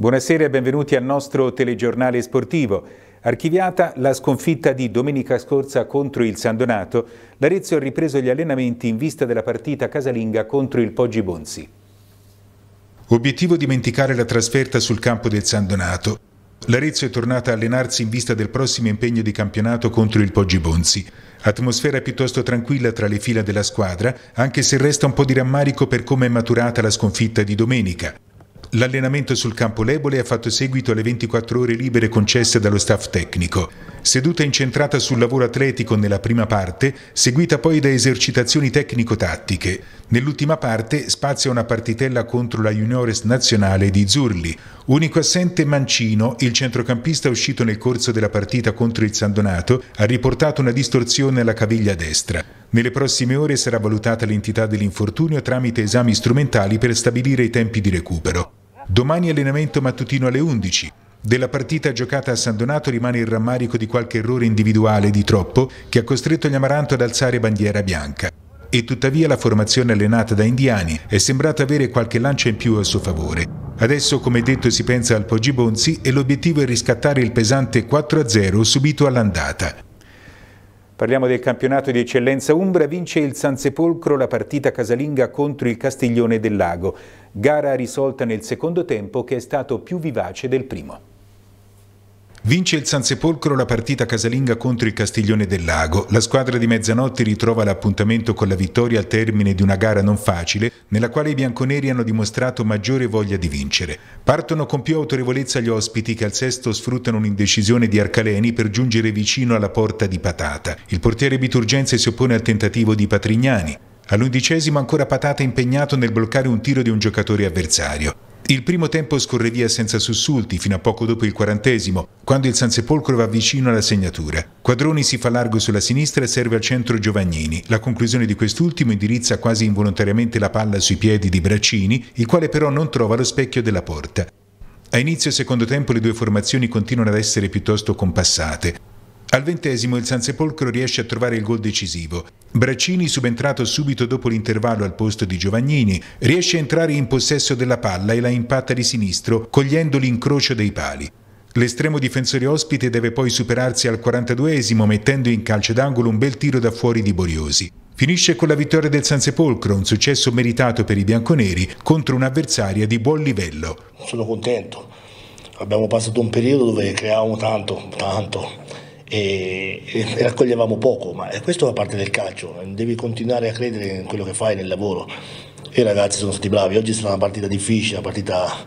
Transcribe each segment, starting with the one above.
Buonasera e benvenuti al nostro telegiornale sportivo. Archiviata la sconfitta di domenica scorsa contro il San Donato, l'Arezzo ha ripreso gli allenamenti in vista della partita casalinga contro il Poggi Bonzi. Obiettivo dimenticare la trasferta sul campo del San Donato. L'Arezzo è tornata a allenarsi in vista del prossimo impegno di campionato contro il Poggi Bonzi. Atmosfera piuttosto tranquilla tra le fila della squadra, anche se resta un po' di rammarico per come è maturata la sconfitta di domenica. L'allenamento sul campo Lebole ha fatto seguito alle 24 ore libere concesse dallo staff tecnico. Seduta incentrata sul lavoro atletico nella prima parte, seguita poi da esercitazioni tecnico-tattiche. Nell'ultima parte spazia una partitella contro la Juniores nazionale di Zurli. Unico assente Mancino, il centrocampista uscito nel corso della partita contro il San Donato, ha riportato una distorsione alla caviglia destra. Nelle prossime ore sarà valutata l'entità dell'infortunio tramite esami strumentali per stabilire i tempi di recupero. Domani allenamento mattutino alle 11. Della partita giocata a San Donato rimane il rammarico di qualche errore individuale di troppo che ha costretto gli Amaranto ad alzare bandiera bianca. E tuttavia la formazione allenata da indiani è sembrata avere qualche lancia in più a suo favore. Adesso, come detto, si pensa al Poggi Bonzi e l'obiettivo è riscattare il pesante 4-0 subito all'andata. Parliamo del campionato di eccellenza Umbra, vince il Sansepolcro la partita casalinga contro il Castiglione del Lago, gara risolta nel secondo tempo che è stato più vivace del primo. Vince il Sansepolcro la partita casalinga contro il Castiglione del Lago. La squadra di mezzanotte ritrova l'appuntamento con la vittoria al termine di una gara non facile, nella quale i bianconeri hanno dimostrato maggiore voglia di vincere. Partono con più autorevolezza gli ospiti che al sesto sfruttano un'indecisione di Arcaleni per giungere vicino alla porta di Patata. Il portiere Biturgenza si oppone al tentativo di Patrignani. All'undicesimo ancora Patata impegnato nel bloccare un tiro di un giocatore avversario. Il primo tempo scorre via senza sussulti fino a poco dopo il quarantesimo, quando il Sansepolcro va vicino alla segnatura. Quadroni si fa largo sulla sinistra e serve al centro Giovannini. La conclusione di quest'ultimo indirizza quasi involontariamente la palla sui piedi di Braccini, il quale però non trova lo specchio della porta. A inizio secondo tempo le due formazioni continuano ad essere piuttosto compassate. Al ventesimo il Sansepolcro riesce a trovare il gol decisivo. Braccini, subentrato subito dopo l'intervallo al posto di Giovannini, riesce a entrare in possesso della palla e la impatta di sinistro, cogliendo l'incrocio dei pali. L'estremo difensore ospite deve poi superarsi al 42esimo mettendo in calcio d'angolo un bel tiro da fuori di Boriosi. Finisce con la vittoria del Sansepolcro, un successo meritato per i bianconeri contro un'avversaria di buon livello. Sono contento. Abbiamo passato un periodo dove creavamo tanto, tanto e, e raccoglievamo poco, ma questo fa parte del calcio, devi continuare a credere in quello che fai, nel lavoro. I ragazzi sono stati bravi, oggi sarà una partita difficile, una partita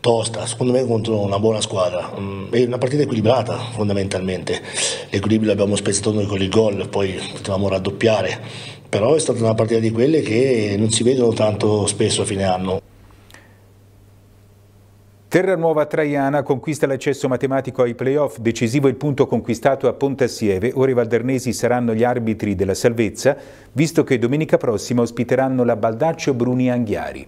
tosta, secondo me contro una buona squadra. Mm, è una partita equilibrata fondamentalmente. L'equilibrio l'abbiamo spezzato noi con il gol, poi potevamo raddoppiare. Però è stata una partita di quelle che non si vedono tanto spesso a fine anno. Terranuova Traiana conquista l'accesso matematico ai playoff, decisivo il punto conquistato a Pontassieve, ora i valdernesi saranno gli arbitri della salvezza, visto che domenica prossima ospiteranno la Baldaccio Bruni Anghiari.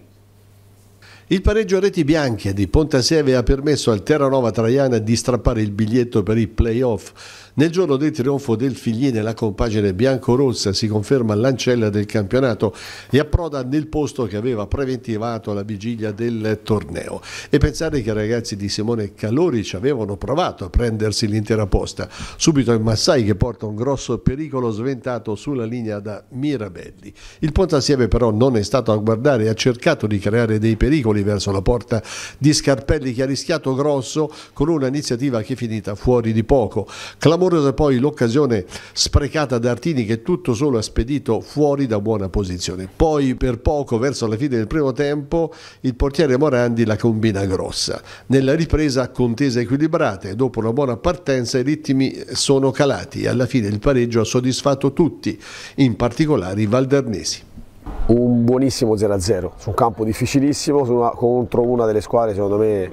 Il pareggio a reti bianche di Pontassieve ha permesso al Terranova Traiana di strappare il biglietto per i playoff. Nel giorno del trionfo del Figline la compagine biancorossa si conferma l'ancella del campionato e approda nel posto che aveva preventivato alla vigilia del torneo. E pensare che i ragazzi di Simone Calori ci avevano provato a prendersi l'intera posta. Subito il Massai che porta un grosso pericolo sventato sulla linea da Mirabelli. Il Pontassieve però non è stato a guardare e ha cercato di creare dei pericoli verso la porta di Scarpelli che ha rischiato grosso con un'iniziativa che è finita fuori di poco. Clamore clamorosa poi l'occasione sprecata da Artini che tutto solo ha spedito fuori da buona posizione. Poi per poco verso la fine del primo tempo il portiere Morandi la combina grossa. Nella ripresa contese equilibrate, dopo una buona partenza i ritmi sono calati. Alla fine il pareggio ha soddisfatto tutti, in particolare i valdarnesi buonissimo 0-0 su un campo difficilissimo una, contro una delle squadre secondo me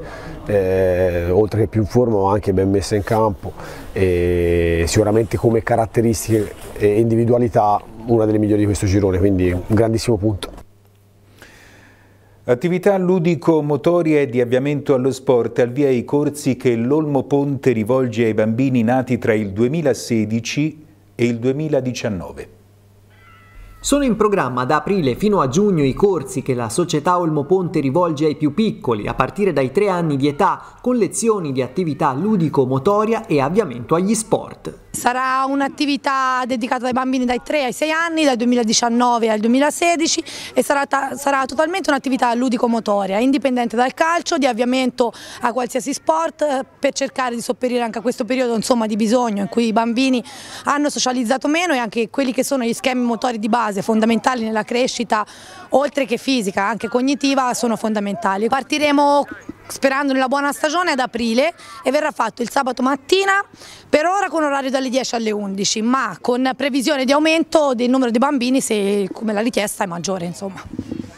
eh, oltre che più in forma anche ben messa in campo e sicuramente come caratteristiche e individualità una delle migliori di questo girone quindi un grandissimo punto. Attività ludico e di avviamento allo sport al via i corsi che l'Olmo Ponte rivolge ai bambini nati tra il 2016 e il 2019. Sono in programma da aprile fino a giugno i corsi che la società Olmo Ponte rivolge ai più piccoli, a partire dai tre anni di età, con lezioni di attività ludico-motoria e avviamento agli sport. Sarà un'attività dedicata ai bambini dai 3 ai 6 anni, dal 2019 al 2016 e sarà, sarà totalmente un'attività ludico-motoria, indipendente dal calcio, di avviamento a qualsiasi sport eh, per cercare di sopperire anche a questo periodo insomma, di bisogno in cui i bambini hanno socializzato meno e anche quelli che sono gli schemi motori di base fondamentali nella crescita, oltre che fisica, anche cognitiva, sono fondamentali. Partiremo sperando nella buona stagione ad aprile e verrà fatto il sabato mattina per ora con orario dalle 10 alle 11 ma con previsione di aumento del numero di bambini se come la richiesta è maggiore insomma.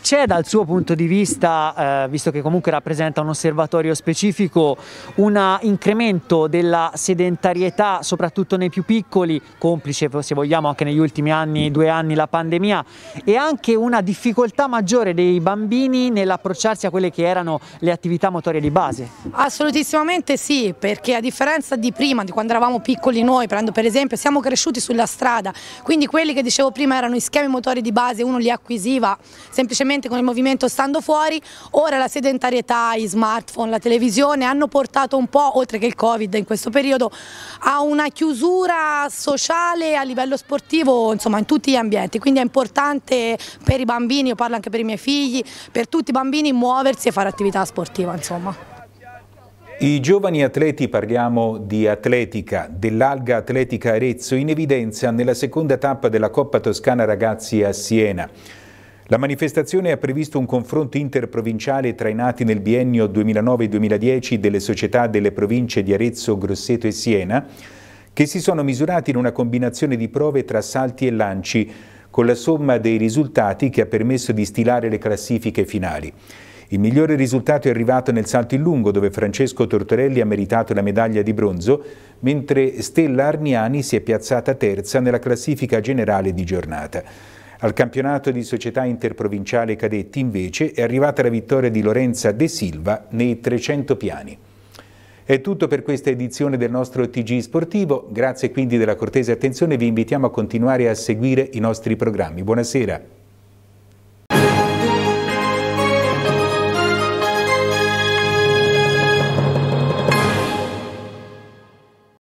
C'è dal suo punto di vista, eh, visto che comunque rappresenta un osservatorio specifico, un incremento della sedentarietà, soprattutto nei più piccoli, complice se vogliamo anche negli ultimi anni, due anni la pandemia, e anche una difficoltà maggiore dei bambini nell'approcciarsi a quelle che erano le attività motorie di base? Assolutissimamente sì, perché a differenza di prima, di quando eravamo piccoli noi, prendo per esempio, siamo cresciuti sulla strada, quindi quelli che dicevo prima erano i schemi motori di base, uno li acquisiva semplicemente ovviamente con il movimento stando fuori, ora la sedentarietà, gli smartphone, la televisione hanno portato un po', oltre che il Covid in questo periodo, a una chiusura sociale a livello sportivo, insomma in tutti gli ambienti, quindi è importante per i bambini, io parlo anche per i miei figli, per tutti i bambini muoversi e fare attività sportiva insomma. I giovani atleti, parliamo di atletica, dell'Alga Atletica Arezzo, in evidenza nella seconda tappa della Coppa Toscana Ragazzi a Siena. La manifestazione ha previsto un confronto interprovinciale tra i nati nel biennio 2009-2010 delle società delle province di Arezzo, Grosseto e Siena, che si sono misurati in una combinazione di prove tra salti e lanci, con la somma dei risultati che ha permesso di stilare le classifiche finali. Il migliore risultato è arrivato nel salto in lungo, dove Francesco Tortorelli ha meritato la medaglia di bronzo, mentre Stella Arniani si è piazzata terza nella classifica generale di giornata. Al campionato di società interprovinciale cadetti invece è arrivata la vittoria di Lorenza De Silva nei 300 piani. È tutto per questa edizione del nostro TG Sportivo, grazie quindi della cortese attenzione e vi invitiamo a continuare a seguire i nostri programmi. Buonasera.